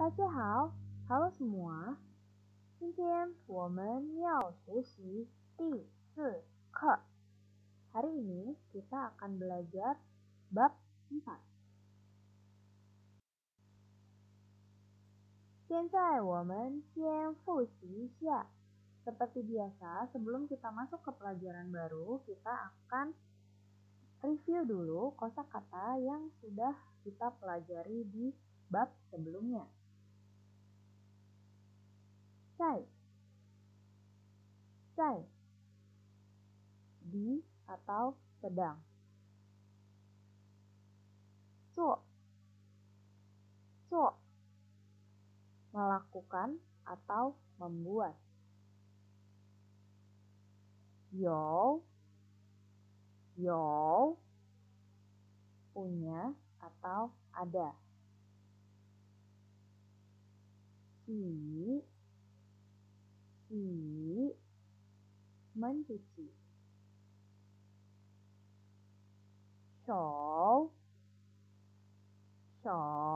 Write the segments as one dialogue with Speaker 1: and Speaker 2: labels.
Speaker 1: 大家好，Hello hari ini kita akan belajar bab 4. Seperti biasa, sebelum kita masuk ke pelajaran baru, kita akan review dulu kosakata yang sudah kita pelajari di bab sebelumnya di atau sedang so so melakukan atau membuat yo yo punya atau ada si 你闷着气，手手。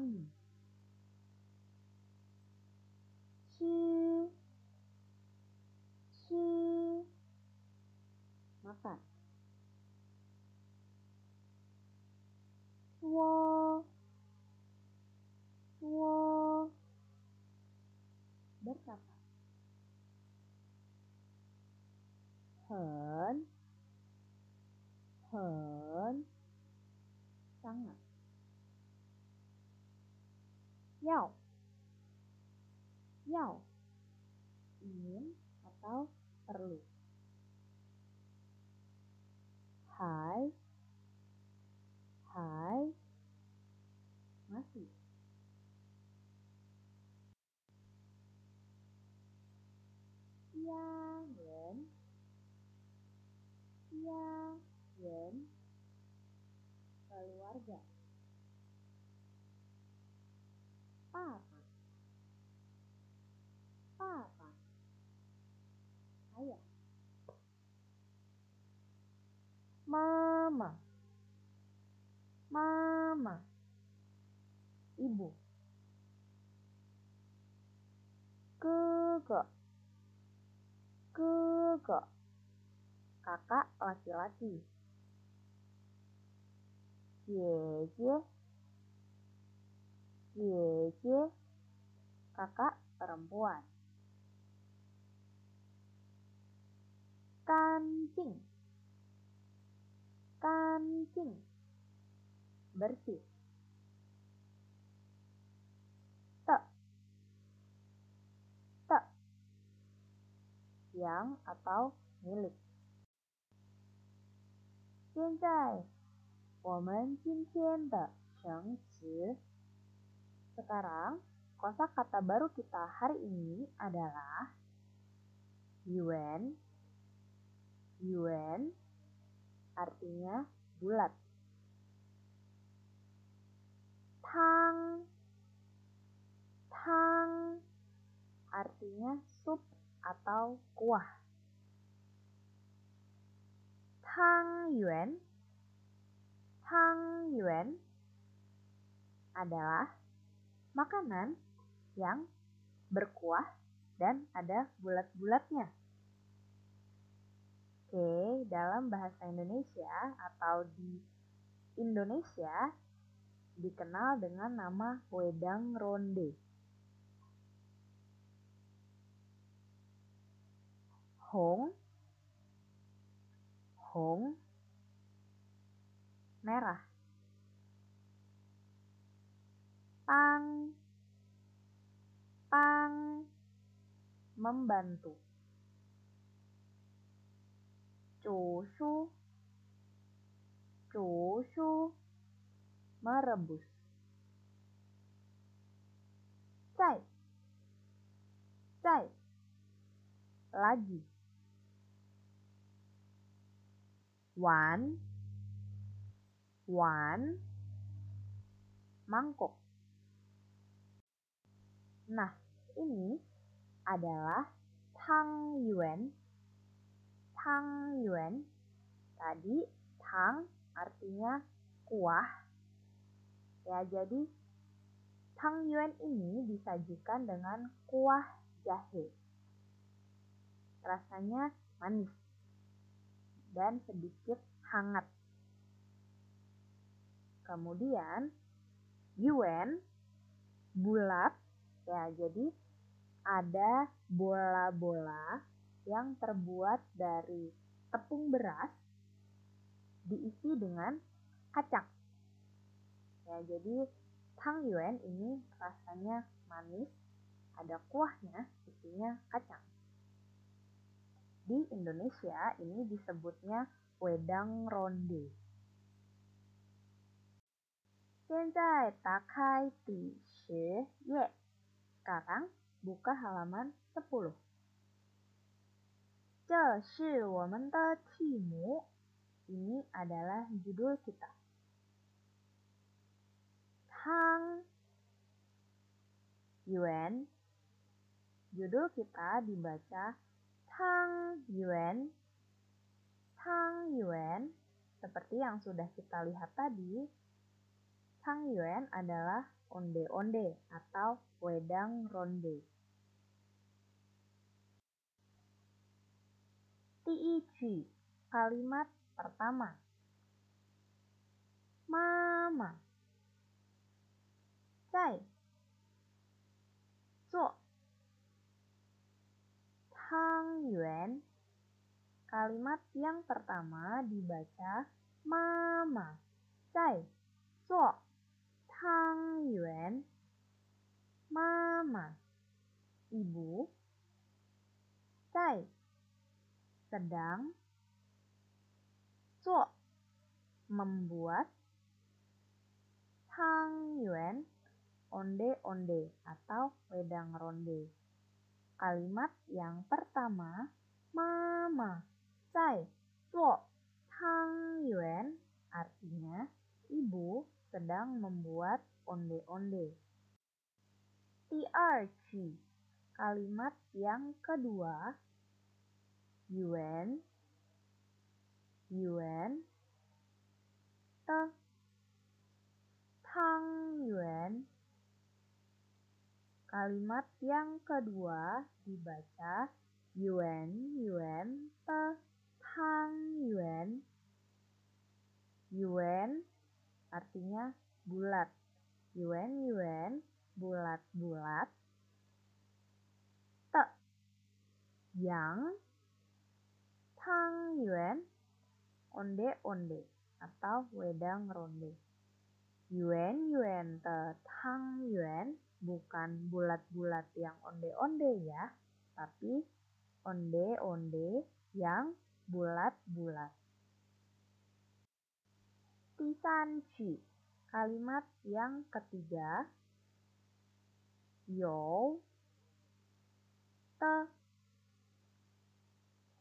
Speaker 1: ん吃、吃，ま烦。ingin atau perlu Mama, ibu. Keke, keke, kakak laki-laki. Jeje, jeje, kakak perempuan. Kancing, kancing bersih. Te. Te. Yang atau milik. Sekarang, kosa kata baru kita hari ini adalah yuan. Yuan artinya bulat tang tang artinya sup atau kuah. Tang yuan Tang yuan adalah makanan yang berkuah dan ada bulat-bulatnya. Oke, dalam bahasa Indonesia atau di Indonesia dikenal dengan nama Wedang Ronde. Hong, Hong, merah. Pang, Pang, membantu. Cusu, cusu, merebus. Cai. Cai. Lagi. Wan. Wan. Mangkok. Nah, ini adalah Tang Yuan. Tang Yuan. Tadi Tang artinya kuah Ya, jadi Tang Yuan ini disajikan dengan kuah jahe. Rasanya manis dan sedikit hangat. Kemudian Yuan bulat ya, jadi ada bola-bola yang terbuat dari tepung beras diisi dengan kacang. Ya, jadi Tang Yuan ini rasanya manis, ada kuahnya, isinya kacang. Di Indonesia ini disebutnya wedang ronde. 现在打开第十页，sekarang buka halaman 10. Ini adalah judul kita. Hang Yuan. Judul kita dibaca Tang Yuan. Tang Yuan, seperti yang sudah kita lihat tadi, Tang Yuan adalah onde-onde atau wedang ronde. Tiichi, kalimat pertama. Kalimat yang pertama dibaca mama, Cai, zuo, tang yuan, mama, ibu, Cai, sedang, zuo, membuat, tang yuan, onde-onde atau wedang ronde. Kalimat yang pertama, mama. Cai Tuo Tang Yuan artinya ibu sedang membuat onde-onde. Ti kalimat yang kedua Yuan Yuan Te Tang Yuan Kalimat yang kedua dibaca Yuan Yuan Te Hang Yuan. Yuan artinya bulat. Yuan Yuan bulat-bulat. Te yang Tang Yuan onde-onde atau wedang ronde. Yuan Yuan te Tang Yuan bukan bulat-bulat yang onde-onde ya, tapi onde-onde yang bulat-bulat. Tisanci, kalimat yang ketiga. Yo, te,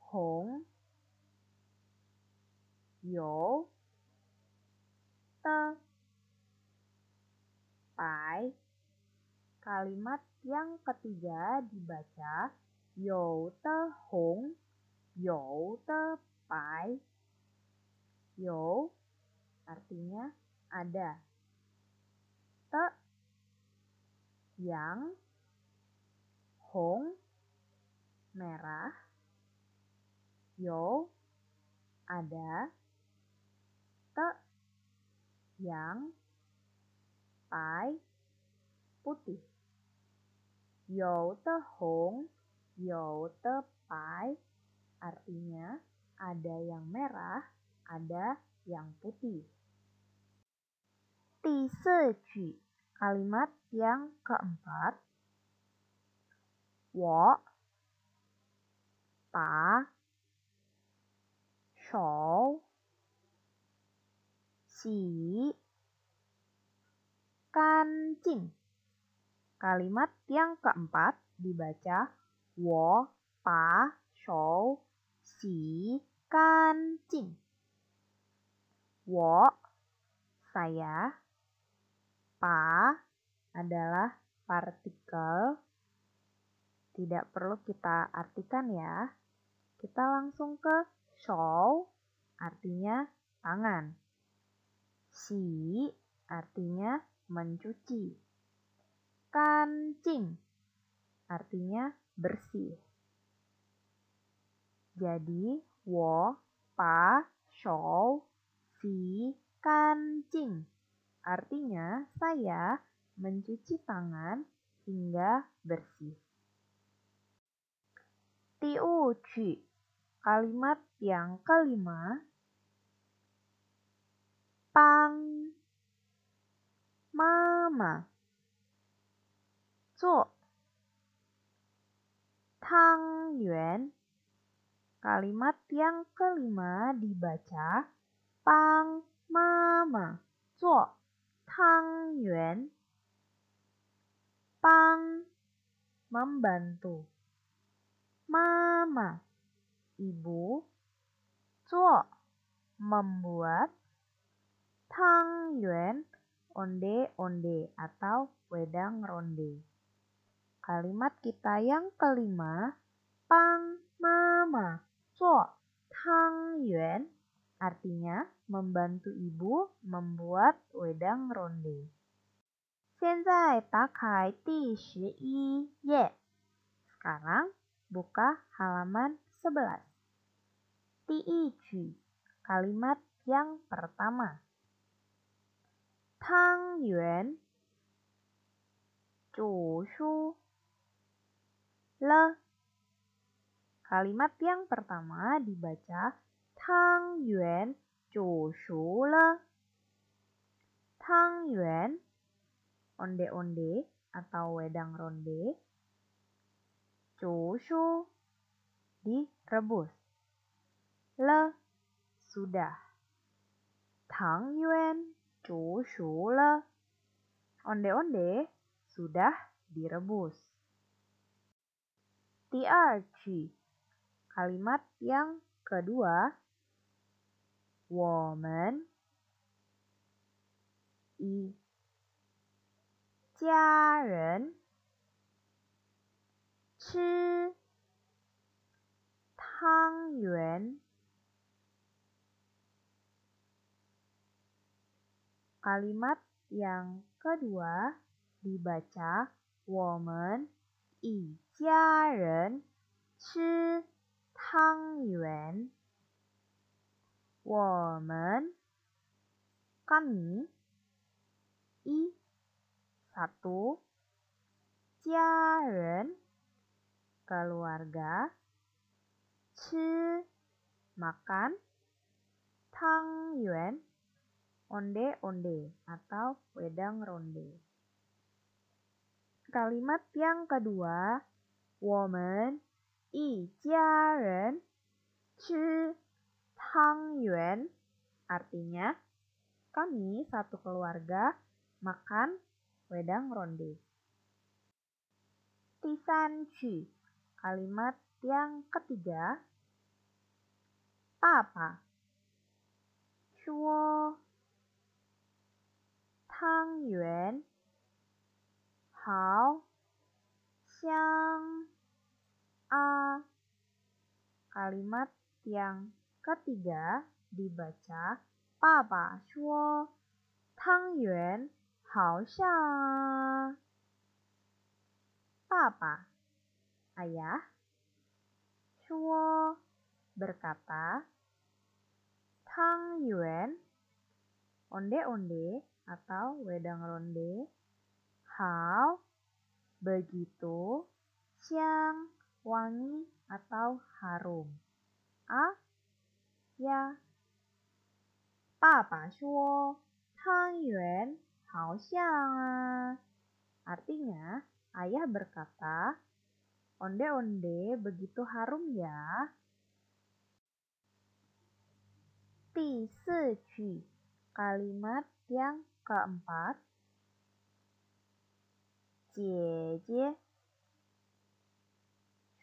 Speaker 1: hong, yo, te, pai. Kalimat yang ketiga dibaca yo te hong 有的白有 artinya ada te yang hong merah yo ada te yang pai putih 有的红，有的白。Artinya, ada yang merah, ada yang putih. Ti kalimat yang keempat. Wo, pa, shou, si, kancing. Kalimat yang keempat dibaca wo, pa, shou, kancing, saya, pa adalah partikel tidak perlu kita artikan ya. Kita langsung ke show artinya tangan. Si artinya mencuci. Kancing artinya bersih. Jadi, wo, pa, shou, si, kancing. Artinya, saya mencuci tangan hingga bersih. Tiu kalimat yang kelima. Pang, mama, zuo, tang yuan, Kalimat yang kelima dibaca pang mama zuo tang yuan. Pang membantu. Mama ibu. Zuo membuat. Tang yuan onde-onde atau wedang ronde. Kalimat kita yang kelima, pang mama. So, tang yuan artinya membantu ibu membuat wedang ronde. Sekarang buka halaman 11. 第一句 kalimat yang pertama. Tang yuan Le. Kalimat yang pertama dibaca Tang Yuan Zhu Shu Le. Tang Yuan, onde-onde atau wedang ronde. Zhu Shu, direbus. Le, sudah. Tang Yuan Zhu Le. Onde-onde sudah direbus. 第二句 Kalimat yang kedua, woman i jia ren chi tang yuan Kalimat yang kedua dibaca woman i jia ren chi 汤圆，我们，kami，一，satu，家人，keluarga，吃，makan，汤圆 onde-onde atau wedang ronde. Kalimat yang kedua, woman 一家人吃汤圆 artinya yuan artinya kami satu keluarga makan wedang ronde. Tisan Chi, kalimat yang ketiga Papa Chuo Tang Yuan Hao Xiang A. Kalimat yang ketiga dibaca Papa shuo Tang Yuan Hao Xia. Papa Ayah Shuo berkata Tang Yuan onde-onde atau wedang ronde Hao begitu siang wangi atau harum. A. Ya. papa tang yuan shuo, artinya ayah berkata, onde-onde begitu harum ya. qi, kalimat yang keempat. jie jie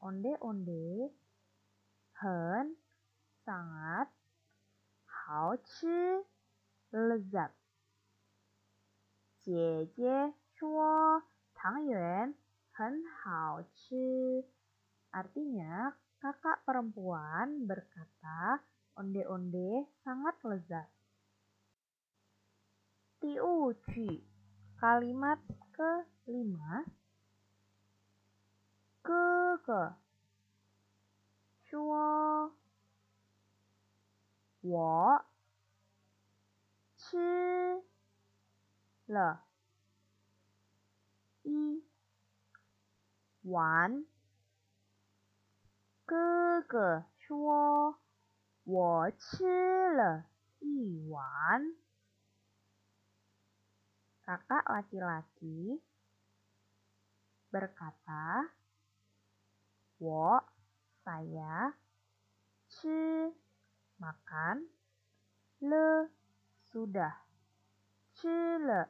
Speaker 1: onde-onde, hen, sangat, hao chi, lezat. Jie jie shuo, tang yuan, hen hao chi. Artinya, kakak perempuan berkata, onde-onde sangat lezat. Tiu chi, kalimat kelima. Ke 哥哥说：“我吃了一碗。”哥哥说：“我吃了一碗。”kakak laki-laki berkata, wo saya, chi makan, le sudah, le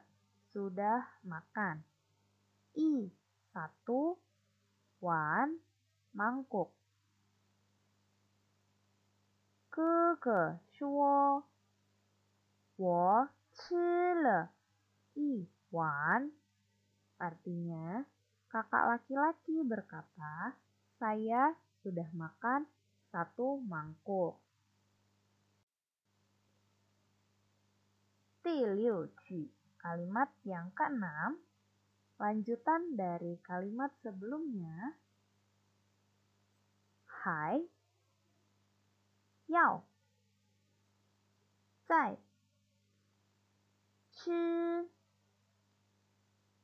Speaker 1: sudah makan, i satu, wan mangkuk. wo le i wan Artinya, kakak laki-laki berkata, saya sudah makan satu mangkuk. Tiliuji, kalimat yang keenam lanjutan dari kalimat sebelumnya hai yao zai chi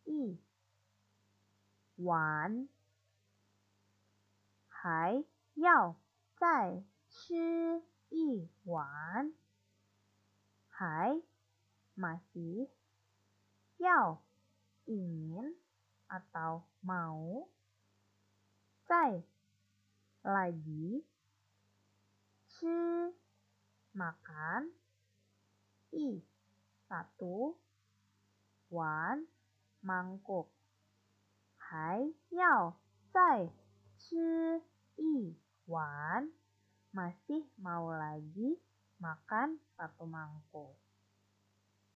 Speaker 1: yi wan 还要再吃一碗。还 masih 要 ingin atau mau. Zai lagi. Shi makan. I satu. Wan mangkuk. Hai Iwan masih mau lagi makan satu mangkuk.